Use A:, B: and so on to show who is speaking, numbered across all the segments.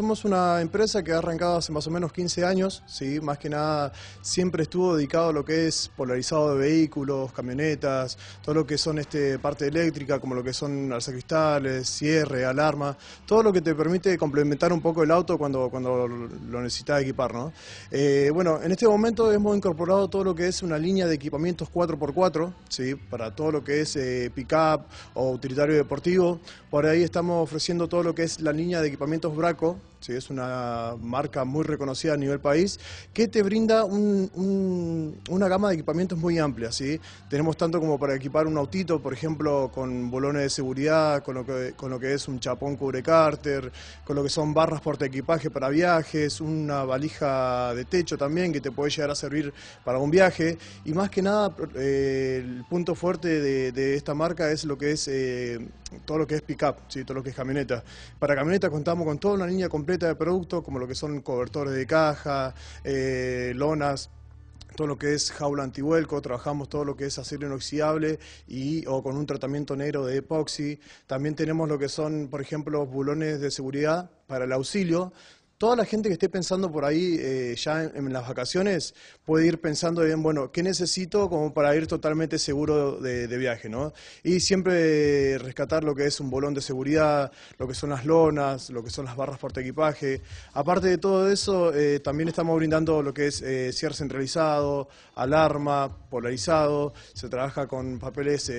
A: Somos una empresa que ha arrancado hace más o menos 15 años, ¿sí? más que nada siempre estuvo dedicado a lo que es polarizado de vehículos, camionetas, todo lo que son este, parte eléctrica, como lo que son alzacristales, cierre, alarma, todo lo que te permite complementar un poco el auto cuando, cuando lo necesitas equipar. Eh, bueno, en este momento hemos incorporado todo lo que es una línea de equipamientos 4x4, ¿sí? para todo lo que es eh, pick-up o utilitario deportivo. Por ahí estamos ofreciendo todo lo que es la línea de equipamientos Braco, ¿sí? es una marca muy reconocida a nivel país, que te brinda una gama de equipamientos muy amplia. ¿sí? Tenemos tanto como para equipar un autito, por ejemplo, con bolones de seguridad, con lo que, es un chapón cubre cárter, con lo que son barras porte equipaje para viajes, una valija de techo también que te puede llegar a servir para un viaje. Y más que nada, eh, el punto fuerte de, esta marca es lo que es eh, todo lo que es pickup, up todo lo que es camioneta. Para camioneta contamos con toda una línea completa de productos como lo que son cobertores de caja, eh, lonas, todo lo que es jaula antihuelco, trabajamos todo lo que es acero inoxidable y, o con un tratamiento negro de epoxi. También tenemos lo que son, por ejemplo, bulones de seguridad para el auxilio, toda la gente que esté pensando por ahí eh, ya en, las vacaciones puede ir pensando bien, bueno, ¿qué necesito como para ir totalmente seguro de, viaje? ¿no? Y siempre rescatar lo que es un bolón de seguridad, lo que son las lonas, lo que son las barras porta equipaje. Aparte de todo eso, eh, también estamos brindando lo que es eh, cierre centralizado, alarma, polarizado, se trabaja con papeles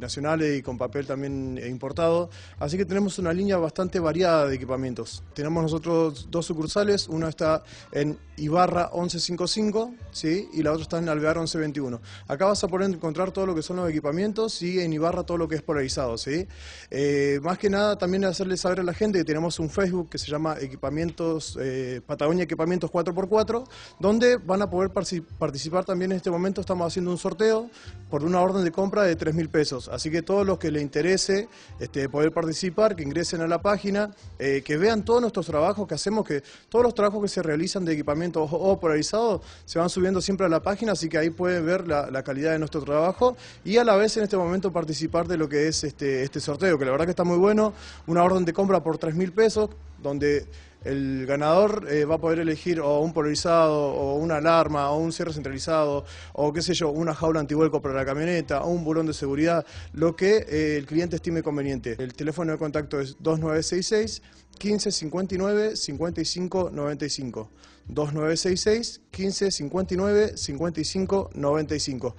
A: nacionales y con papel también importado. Así que tenemos una línea bastante variada de equipamientos. Tenemos nosotros dos sucursales, uno está en Ibarra 1155 ¿sí? y la otra está en Alvear 1121. Acá vas a poder encontrar todo lo que son los equipamientos y en Ibarra todo lo que es polarizado. ¿sí? Eh, más que nada también hacerle saber a la gente que tenemos un Facebook que se llama Equipamientos eh, Patagonia Equipamientos 4x4, donde van a poder participar también en este momento. Estamos haciendo un sorteo por una orden de compra de 3 mil pesos. Así que todos los que les interese este, poder participar, que ingresen a la página, eh, que vean todos nuestros trabajos que hacemos, que todos los trabajos que se realizan de equipamiento o, polarizado se van subiendo siempre a la página, así que ahí pueden ver la, calidad de nuestro trabajo y a la vez en este momento participar de lo que es este, este sorteo, que la verdad que está muy bueno, una orden de compra por 3 mil pesos, donde el ganador eh, va a poder elegir o un polarizado, o una alarma, o un cierre centralizado, o qué sé yo, una jaula antihuelco para la camioneta, o un burón de seguridad, lo que eh, el cliente estime conveniente. El teléfono de contacto es 2966 1559 5595 2966 1559 55 95.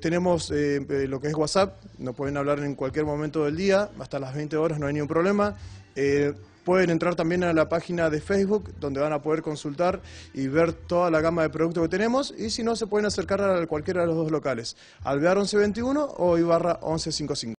A: tenemos eh, lo que es WhatsApp, nos pueden hablar en cualquier momento del día, hasta las 20 horas no hay ningún problema pueden entrar también a la página de Facebook, donde van a poder consultar y ver toda la gama de productos que tenemos. Y si no, se pueden acercar a cualquiera de los dos locales, Alvear 1121 o Ibarra 1155.